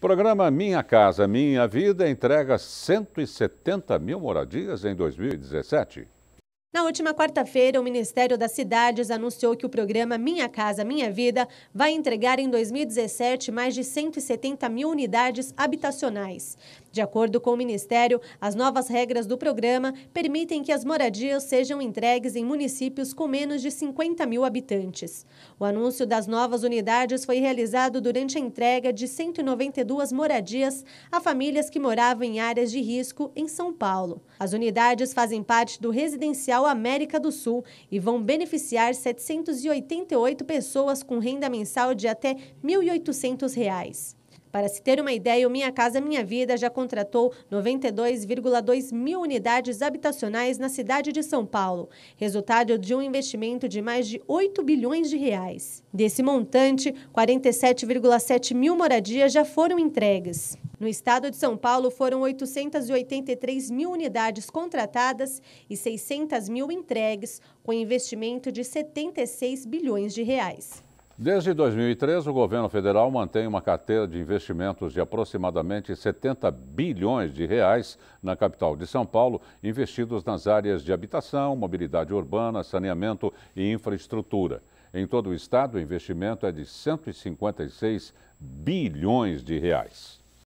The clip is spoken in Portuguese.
Programa Minha Casa Minha Vida entrega 170 mil moradias em 2017. Na última quarta-feira, o Ministério das Cidades anunciou que o programa Minha Casa Minha Vida vai entregar em 2017 mais de 170 mil unidades habitacionais. De acordo com o Ministério, as novas regras do programa permitem que as moradias sejam entregues em municípios com menos de 50 mil habitantes. O anúncio das novas unidades foi realizado durante a entrega de 192 moradias a famílias que moravam em áreas de risco em São Paulo. As unidades fazem parte do Residencial América do Sul e vão beneficiar 788 pessoas com renda mensal de até R$ 1.800. Para se ter uma ideia, o Minha Casa Minha Vida já contratou 92,2 mil unidades habitacionais na cidade de São Paulo, resultado de um investimento de mais de 8 bilhões de reais. Desse montante, 47,7 mil moradias já foram entregues. No estado de São Paulo, foram 883 mil unidades contratadas e 600 mil entregues, com investimento de 76 bilhões de reais. Desde 2003, o governo federal mantém uma carteira de investimentos de aproximadamente 70 bilhões de reais na capital de São Paulo, investidos nas áreas de habitação, mobilidade urbana, saneamento e infraestrutura. Em todo o estado, o investimento é de 156 bilhões de reais.